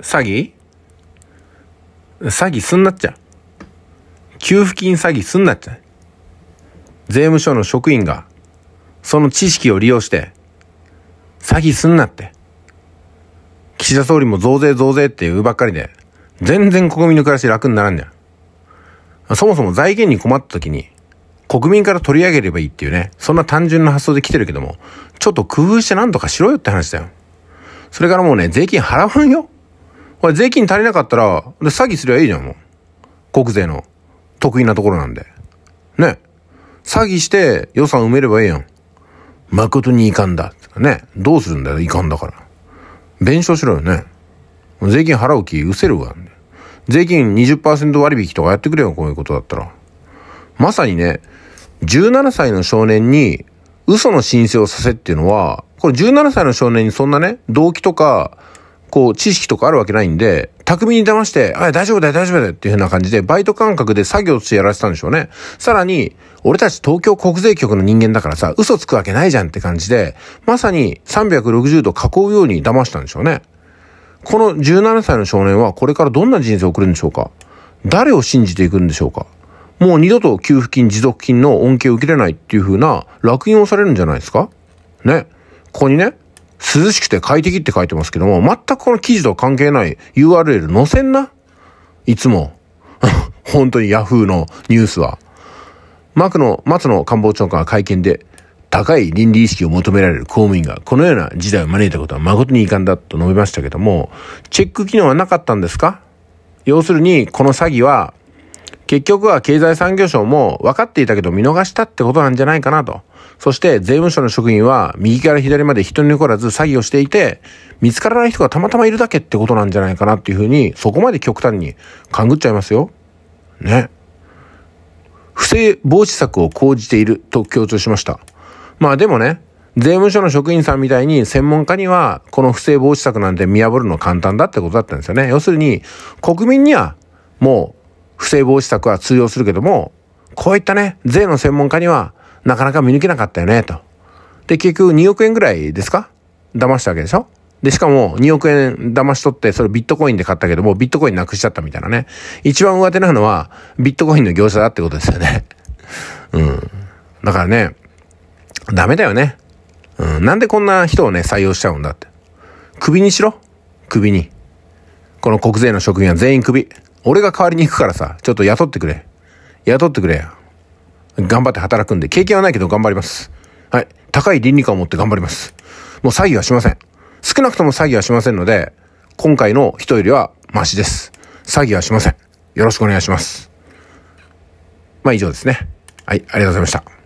詐欺詐欺すんなっちゃ。給付金詐欺すんなっちゃ。税務署の職員が、その知識を利用して、詐欺すんなって。岸田総理も増税増税って言うばっかりで、全然国民の暮らし楽にならんじゃん。そもそも財源に困った時に、国民から取り上げればいいっていうね、そんな単純な発想で来てるけども、ちょっと工夫して何とかしろよって話だよ。それからもうね、税金払わんよ。これ税金足りなかったら、詐欺すればいいじゃん、もう。国税の得意なところなんで。ね。詐欺して予算埋めればいいやん。誠に遺憾だ。ね。どうするんだよ、遺憾だから。弁償しろよね。税金払う気失せるわ。税金20%割引とかやってくれよ、こういうことだったら。まさにね、17歳の少年に嘘の申請をさせっていうのは、これ17歳の少年にそんなね、動機とか、こう、知識とかあるわけないんで、巧みに騙して、あ、大丈夫だよ、大丈夫だよっていう風な感じで、バイト感覚で作業としてやらせたんでしょうね。さらに、俺たち東京国税局の人間だからさ、嘘つくわけないじゃんって感じで、まさに360度囲うように騙したんでしょうね。この17歳の少年はこれからどんな人生を送るんでしょうか誰を信じていくんでしょうかもう二度と給付金、持続金の恩恵を受けれないっていう風な落印をされるんじゃないですかね。ここにね、涼しくて快適って書いてますけども、全くこの記事とは関係ない URL 載せんないつも。本当に Yahoo のニュースは。マクの松野官房長官は会見で、高い倫理意識を求められる公務員がこのような事態を招いたことは誠に遺憾だと述べましたけども、チェック機能はなかったんですか要するに、この詐欺は結局は経済産業省も分かっていたけど見逃したってことなんじゃないかなと。そして税務署の職員は右から左まで人に残らず詐欺をしていて、見つからない人がたまたまいるだけってことなんじゃないかなっていうふうに、そこまで極端に勘ぐっちゃいますよ。ね。不正防止策を講じていると強調しました。まあでもね、税務署の職員さんみたいに専門家にはこの不正防止策なんて見破るの簡単だってことだったんですよね。要するに国民にはもう不正防止策は通用するけども、こういったね、税の専門家にはなかなか見抜けなかったよね、と。で、結局2億円ぐらいですか騙したわけでしょで、しかも2億円騙し取って、それビットコインで買ったけども、ビットコインなくしちゃったみたいなね。一番上手なのは、ビットコインの業者だってことですよね。うん。だからね、ダメだよね。うん。なんでこんな人をね、採用しちゃうんだって。首にしろ。首に。この国税の職員は全員首。俺が代わりに行くからさ、ちょっと雇ってくれ。雇ってくれ。頑張って働くんで、経験はないけど頑張ります。はい。高い倫理観を持って頑張ります。もう詐欺はしません。少なくとも詐欺はしませんので、今回の人よりはマシです。詐欺はしません。よろしくお願いします。まあ以上ですね。はい、ありがとうございました。